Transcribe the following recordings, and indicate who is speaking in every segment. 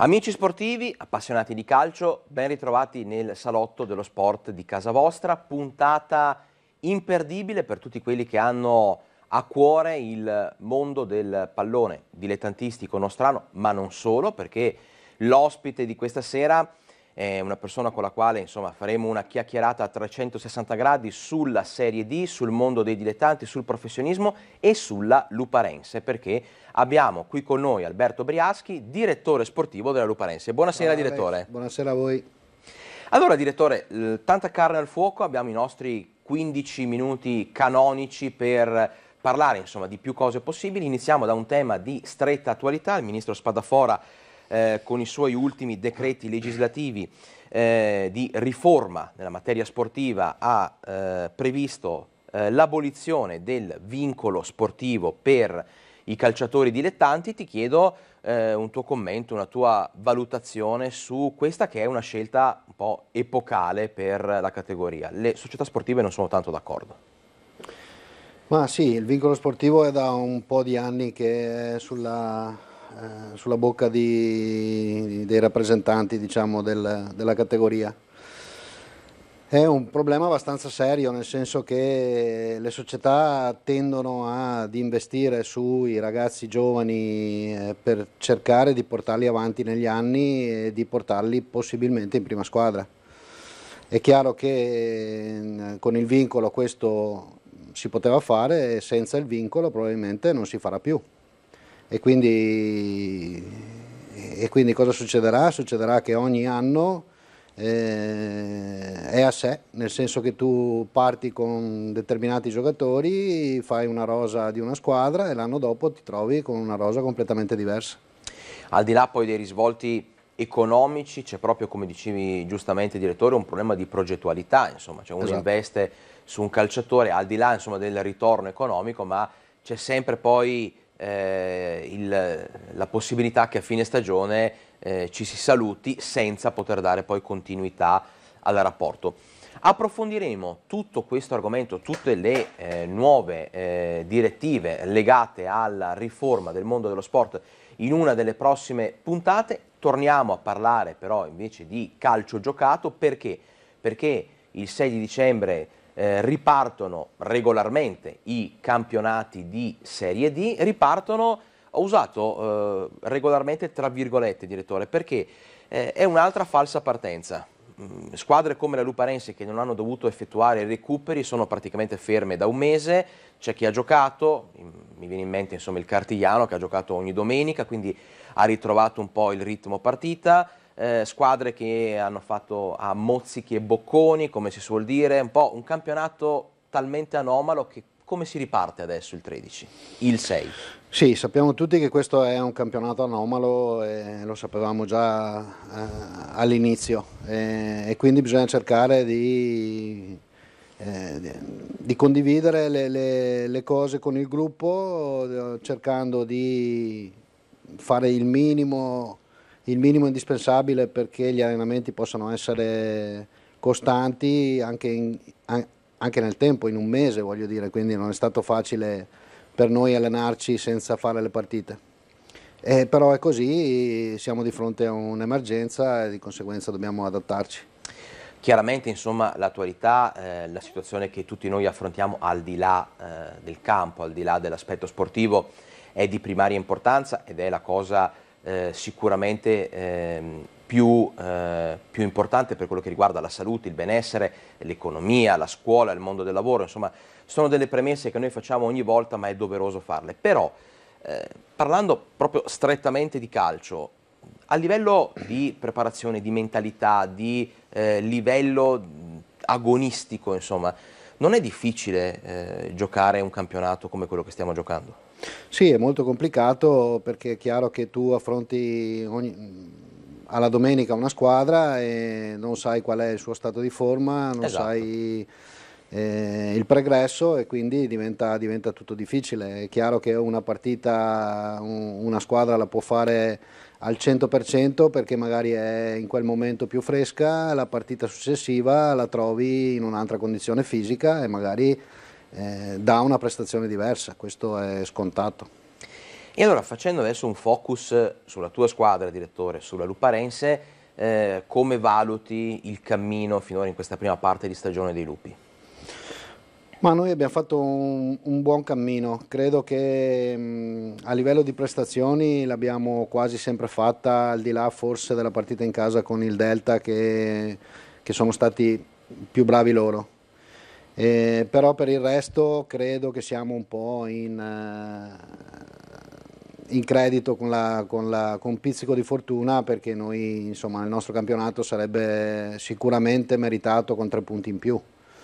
Speaker 1: Amici sportivi, appassionati di calcio, ben ritrovati nel salotto dello sport di casa vostra, puntata imperdibile per tutti quelli che hanno a cuore il mondo del pallone dilettantistico nostrano, ma non solo, perché l'ospite di questa sera è eh, una persona con la quale insomma, faremo una chiacchierata a 360 gradi sulla Serie D, sul mondo dei dilettanti, sul professionismo e sulla Luparense, perché abbiamo qui con noi Alberto Briaschi, direttore sportivo della Luparense. Buonasera ah, direttore.
Speaker 2: Buonasera a voi.
Speaker 1: Allora direttore, tanta carne al fuoco, abbiamo i nostri 15 minuti canonici per parlare insomma, di più cose possibili. Iniziamo da un tema di stretta attualità, il ministro Spadafora eh, con i suoi ultimi decreti legislativi eh, di riforma nella materia sportiva ha eh, previsto eh, l'abolizione del vincolo sportivo per i calciatori dilettanti, ti chiedo eh, un tuo commento, una tua valutazione su questa che è una scelta un po' epocale per la categoria. Le società sportive non sono tanto d'accordo.
Speaker 2: Ma sì, il vincolo sportivo è da un po' di anni che è sulla, eh, sulla bocca di, dei rappresentanti diciamo, del, della categoria. È un problema abbastanza serio, nel senso che le società tendono ad investire sui ragazzi giovani eh, per cercare di portarli avanti negli anni e di portarli possibilmente in prima squadra. È chiaro che eh, con il vincolo questo si poteva fare, e senza il vincolo probabilmente non si farà più. E quindi, e quindi cosa succederà? Succederà che ogni anno eh, è a sé, nel senso che tu parti con determinati giocatori, fai una rosa di una squadra e l'anno dopo ti trovi con una rosa completamente diversa.
Speaker 1: Al di là poi dei risvolti economici c'è proprio, come dicevi giustamente direttore, un problema di progettualità, insomma, cioè uno esatto. investe su un calciatore al di là insomma, del ritorno economico, ma c'è sempre poi eh, il, la possibilità che a fine stagione eh, ci si saluti senza poter dare poi continuità al rapporto. Approfondiremo tutto questo argomento, tutte le eh, nuove eh, direttive legate alla riforma del mondo dello sport in una delle prossime puntate. Torniamo a parlare però invece di calcio giocato perché? Perché il 6 di dicembre eh, ripartono regolarmente i campionati di Serie D, ripartono, ho usato eh, regolarmente tra virgolette direttore, perché eh, è un'altra falsa partenza. Mm, squadre come la Luparense che non hanno dovuto effettuare recuperi sono praticamente ferme da un mese, c'è chi ha giocato, mi viene in mente insomma, il Cartigliano che ha giocato ogni domenica, quindi ha ritrovato un po' il ritmo partita, eh, squadre che hanno fatto a mozzichi e bocconi, come si suol dire, un po' un campionato talmente anomalo che come si riparte adesso il 13,
Speaker 2: il 6? Sì, sappiamo tutti che questo è un campionato anomalo, eh, lo sapevamo già eh, all'inizio eh, e quindi bisogna cercare di, eh, di, di condividere le, le, le, cose con il gruppo eh, cercando di fare il minimo il minimo indispensabile perché gli allenamenti possano essere costanti anche, in, anche nel tempo, in un mese voglio dire, quindi non è stato facile per noi allenarci senza fare le partite. Eh, però è così, siamo di fronte a un'emergenza e di conseguenza dobbiamo adattarci.
Speaker 1: Chiaramente insomma,
Speaker 2: l'attualità,
Speaker 1: eh, la situazione che tutti noi affrontiamo al di là eh, del campo, al di là dell'aspetto sportivo, è di primaria importanza ed è la cosa eh, sicuramente ehm, più, eh, più, importante per quello che riguarda la salute, il benessere, l'economia, la scuola, il mondo del lavoro, insomma sono delle premesse che noi facciamo ogni volta ma è doveroso farle. Però eh, parlando proprio strettamente di calcio, a livello di preparazione, di mentalità, di eh, livello agonistico, insomma, non è difficile eh, giocare un campionato come quello che stiamo giocando?
Speaker 2: Sì, è molto complicato perché è chiaro che tu affronti ogni, alla domenica una squadra e non sai qual è il suo stato di forma, non esatto. sai eh, il pregresso e quindi diventa, diventa, tutto difficile. È chiaro che una partita un, una squadra la può fare al 100% perché magari è in quel momento più fresca, la partita successiva la trovi in un'altra condizione fisica e magari eh, dà una prestazione diversa, questo è scontato.
Speaker 1: E allora facendo adesso un focus sulla tua squadra, direttore, sulla Luparense, eh, come valuti il cammino finora in questa prima parte di stagione dei Lupi?
Speaker 2: Ma noi abbiamo fatto un, un buon cammino, credo che mh, mm, a livello di prestazioni l'abbiamo quasi sempre fatta, al di là forse della partita in casa con il Delta che, che sono stati più bravi loro eh, però per il resto credo che siamo un po' in, eh, in credito con, la, con, la, con, un pizzico di fortuna perché noi, insomma, il nostro campionato sarebbe sicuramente meritato con tre punti in più.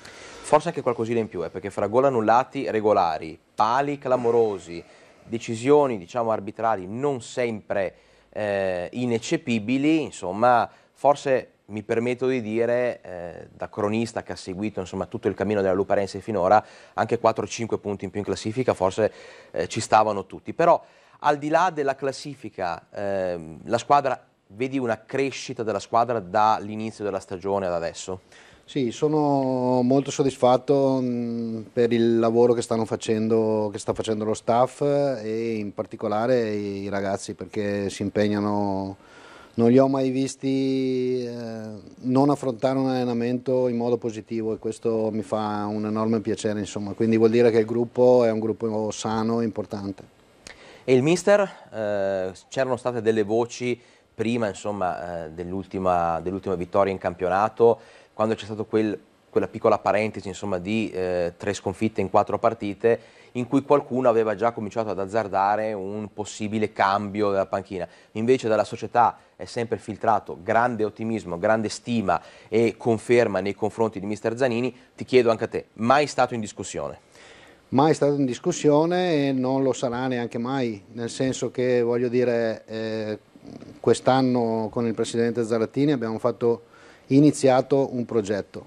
Speaker 1: Forse anche qualcosina in più, eh, perché fra gol annullati regolari, pali clamorosi, decisioni diciamo arbitrali non sempre eh, ineccepibili, insomma forse mi permetto di dire, eh, da cronista che ha seguito insomma, tutto il cammino della Luparense finora, anche 4-5 punti in più in classifica forse eh, ci stavano tutti. Però al di là della classifica, eh, la squadra, vedi una crescita della squadra dall'inizio della stagione ad adesso?
Speaker 2: Sì, sono molto soddisfatto mm, per il lavoro che, facendo, che, sta facendo lo staff eh, e in particolare i ragazzi perché si impegnano non li ho mai visti eh, non affrontare un allenamento in modo positivo e questo mi fa un enorme piacere, insomma. quindi vuol dire che il gruppo è un gruppo sano e importante.
Speaker 1: E il mister, eh, c'erano state delle voci prima eh, dell'ultima dell vittoria in campionato, quando c'è stata quel, quella piccola parentesi insomma, di eh, tre sconfitte in quattro partite, in cui qualcuno aveva già cominciato ad azzardare un possibile cambio della panchina. Invece dalla società è sempre filtrato grande ottimismo, grande stima e conferma nei confronti di mister Zanini. Ti chiedo anche a te, mai stato in discussione?
Speaker 2: mai stato in discussione e non lo sarà neanche mai, nel senso che voglio dire eh, quest'anno con il presidente Zarattini abbiamo fatto, iniziato un progetto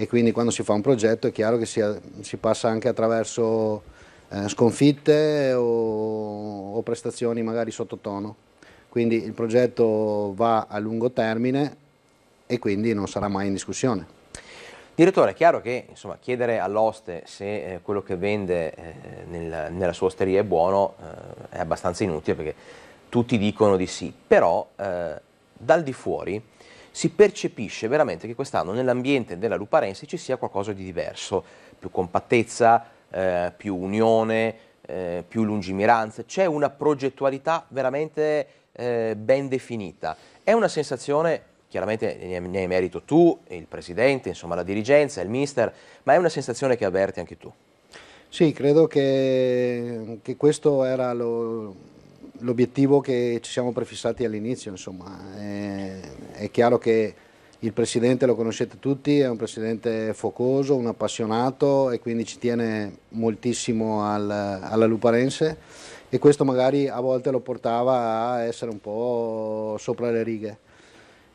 Speaker 2: e quindi quando si fa un progetto è chiaro che si, si passa anche attraverso eh, sconfitte o, o, prestazioni magari sottotono. Quindi il progetto va a lungo termine e quindi non sarà mai in discussione.
Speaker 1: Direttore, è chiaro che insomma, chiedere all'oste se eh, quello che vende eh, nel, nella sua osteria è buono eh, è abbastanza inutile perché tutti dicono di sì, però eh, dal di fuori si percepisce veramente che quest'anno nell'ambiente della Luparensi ci sia qualcosa di diverso, più compattezza, eh, più unione, eh, più lungimiranza, c'è una progettualità veramente eh, ben definita. È una sensazione, chiaramente ne hai merito tu, il presidente, insomma la dirigenza, il mister, ma è una sensazione che avverti anche tu.
Speaker 2: Sì, credo che, che questo era l'obiettivo che ci siamo prefissati all'inizio, insomma. Eh, è chiaro che il presidente lo conoscete tutti, è un presidente focoso, un appassionato e quindi ci tiene moltissimo al, alla Luparense e questo magari a volte lo portava a essere un po' sopra le righe.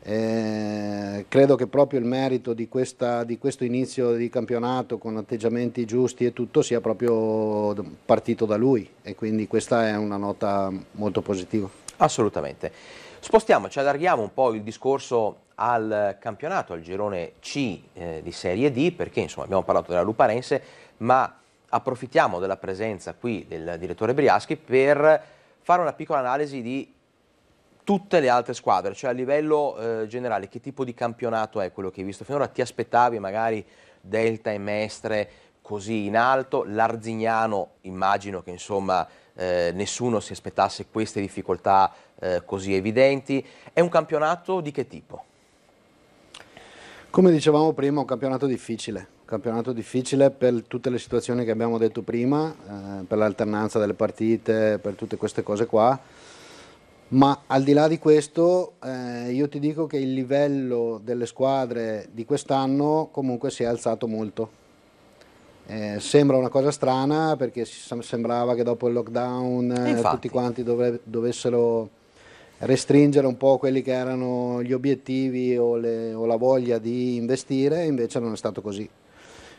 Speaker 2: Eh, credo che proprio il merito di, questa, di questo inizio di campionato con atteggiamenti giusti e tutto sia proprio partito da lui e quindi questa è una nota molto positiva. Assolutamente. Spostiamoci,
Speaker 1: allarghiamo un po' il discorso al campionato, al girone C eh, di Serie D, perché insomma, abbiamo parlato della Luparense, ma approfittiamo della presenza qui del direttore Briaschi per fare una piccola analisi di tutte le altre squadre, cioè a livello eh, generale che tipo di campionato è quello che hai visto finora? Ti aspettavi magari Delta e Mestre così in alto, Larzignano immagino che insomma eh, nessuno si aspettasse queste difficoltà eh, così evidenti. È un campionato di che tipo?
Speaker 2: Come dicevamo prima, un campionato difficile, campionato difficile per tutte le situazioni che abbiamo detto prima, eh, per l'alternanza delle partite, per tutte queste cose qua. Ma al di là di questo, eh, io ti dico che il livello delle squadre di quest'anno comunque si è alzato molto. Eh, sembra una cosa strana perché sembrava che dopo il lockdown eh, tutti quanti dove, dovessero restringere un po' quelli che erano gli obiettivi o, le, o, la voglia di investire, invece non è stato così.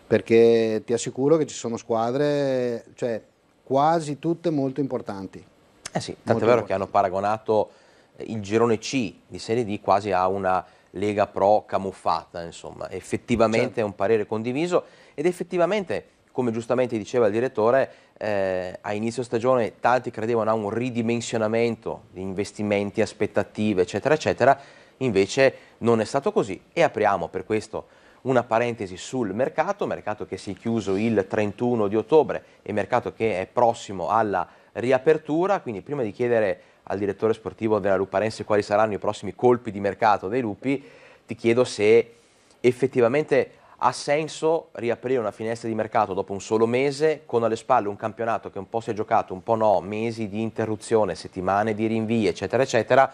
Speaker 2: Perché ti assicuro che ci sono squadre, cioè quasi tutte molto importanti. Eh sì, tanto è vero importanti.
Speaker 1: che hanno paragonato eh, il girone C di Serie D quasi a una Lega Pro camuffata, insomma, effettivamente certo. è un parere condiviso ed effettivamente come giustamente diceva il direttore, eh, a inizio stagione tanti credevano a un ridimensionamento di investimenti, aspettative, eccetera, eccetera, invece non è stato così e apriamo per questo una parentesi sul mercato, mercato che si è chiuso il 31 di ottobre e mercato che è prossimo alla riapertura, quindi prima di chiedere al direttore sportivo della Luparense quali saranno i prossimi colpi di mercato dei lupi, ti chiedo se effettivamente ha senso riaprire una finestra di mercato dopo un solo mese con alle spalle un campionato che un po' si è giocato, un po' no, mesi di interruzione, settimane di rinvii, eccetera, eccetera.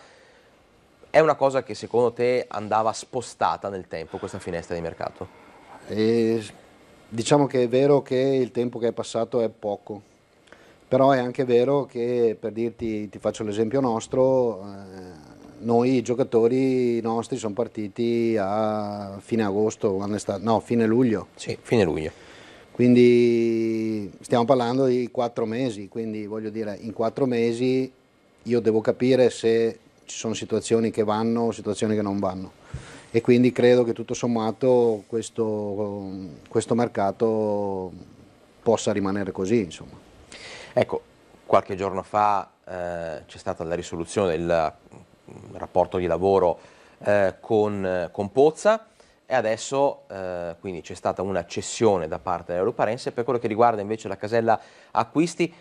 Speaker 1: È una cosa che secondo te andava spostata nel tempo questa finestra di mercato?
Speaker 2: E, diciamo che è vero che il tempo che è passato è poco, però è anche vero che per dirti, ti faccio l'esempio nostro, eh, noi i giocatori nostri sono partiti a fine agosto, no, fine luglio. Sì, fine luglio. Quindi stiamo parlando di quattro mesi, quindi voglio dire, in quattro mesi io devo capire se ci sono situazioni che vanno o situazioni che non vanno. E quindi credo che tutto sommato questo, questo mercato possa rimanere così. Insomma. Ecco,
Speaker 1: qualche giorno fa eh, c'è stata la risoluzione del rapporto di lavoro eh, con, con, Pozza e adesso eh, quindi c'è stata una cessione da parte dell'Europarense. Per quello che riguarda invece la casella acquisti,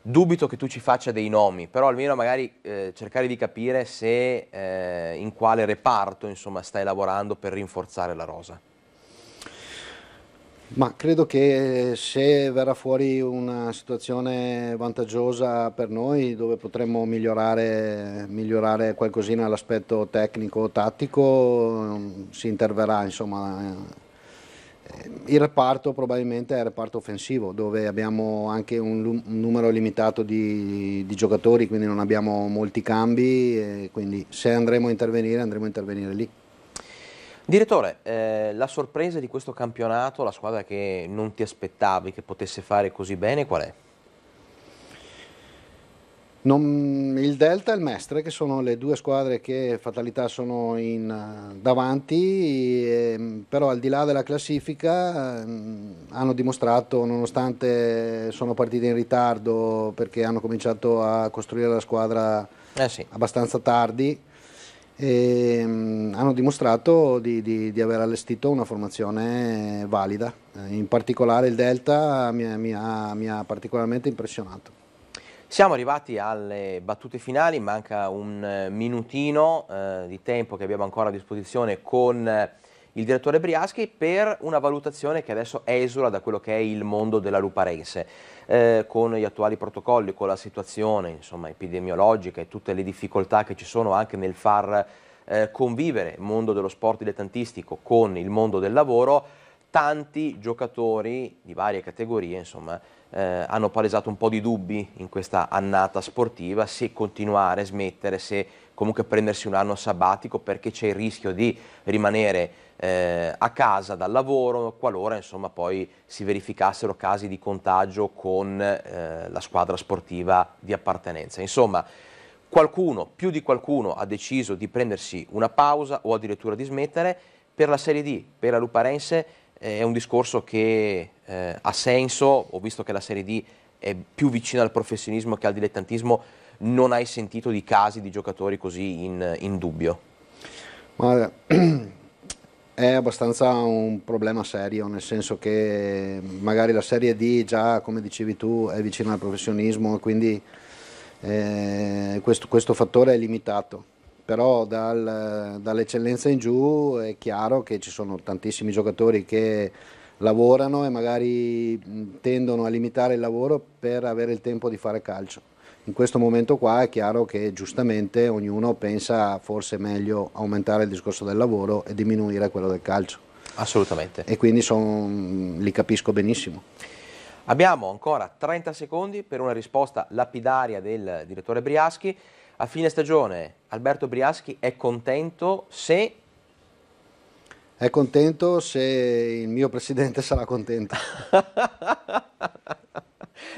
Speaker 1: dubito che tu ci faccia dei nomi, però almeno magari eh, cercare di capire se eh, in quale reparto insomma, stai lavorando per rinforzare la rosa.
Speaker 2: Ma credo che se verrà fuori una situazione vantaggiosa per noi dove potremmo migliorare, migliorare qualcosina l'aspetto tecnico o tattico mm, si interverrà insomma. Eh, il reparto probabilmente è il reparto offensivo dove abbiamo anche un, un numero limitato di, di, giocatori quindi non abbiamo molti cambi quindi se andremo a intervenire andremo a intervenire lì.
Speaker 1: Direttore, eh, la sorpresa di questo campionato, la squadra che non ti aspettavi che potesse fare così bene, qual è?
Speaker 2: Non, il Delta e il Mestre, che sono le due squadre che fatalità sono in, eh, davanti, e, ehm, però al di là della classifica ehm, hanno dimostrato, nonostante sono partite in ritardo perché hanno cominciato a costruire la squadra eh sì. abbastanza tardi, e, ehm, hanno dimostrato di, di, di, aver allestito una formazione valida, eh, in particolare il Delta mi, mi, ha, mi ha particolarmente impressionato.
Speaker 1: Siamo arrivati alle battute finali, manca un minutino eh, di tempo che abbiamo ancora a disposizione con il direttore Briaschi per una valutazione che adesso esula da quello che è il mondo della luparense, eh, con gli attuali protocolli, con la situazione insomma, epidemiologica e tutte le difficoltà che ci sono anche nel far eh, convivere il mondo dello sport dilettantistico con il mondo del lavoro, tanti giocatori di varie categorie insomma, eh, hanno palesato un po' di dubbi in questa annata sportiva, se continuare, smettere, se comunque prendersi un anno sabbatico perché c'è il rischio di rimanere eh, a casa dal lavoro qualora insomma, poi si verificassero casi di contagio con eh, la squadra sportiva di appartenenza. Insomma, qualcuno, più di qualcuno, ha deciso di prendersi una pausa o addirittura di smettere. Per la Serie D, per la Luparense, eh, è un discorso che eh, ha senso, ho visto che la Serie D è più vicina al professionismo che al dilettantismo, non hai sentito di casi di giocatori così in, in dubbio?
Speaker 2: Ma è abbastanza un problema serio, nel senso che magari la Serie D già, come dicevi tu, è vicina al professionismo e quindi eh, questo, questo, fattore è limitato. Però dal, dall'eccellenza in giù è chiaro che ci sono tantissimi giocatori che lavorano e magari tendono a limitare il lavoro per avere il tempo di fare calcio in questo momento qua è chiaro che giustamente ognuno pensa forse meglio aumentare il discorso del lavoro e diminuire quello del calcio. Assolutamente. E quindi son, li capisco benissimo.
Speaker 1: Abbiamo ancora 30 secondi per una risposta lapidaria del direttore Briaschi. A fine stagione Alberto Briaschi è contento se...
Speaker 2: È contento se il mio presidente sarà contento.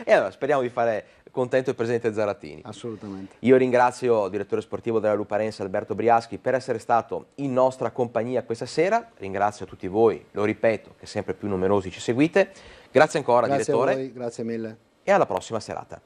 Speaker 1: e allora speriamo di fare contento e presente Zaratini. Assolutamente. Io ringrazio il direttore sportivo della Luparense Alberto Briaschi per essere stato in nostra compagnia questa sera, ringrazio tutti voi, lo ripeto, che sempre più numerosi ci seguite, grazie ancora grazie direttore. Grazie
Speaker 2: a voi, grazie mille.
Speaker 1: E alla prossima serata.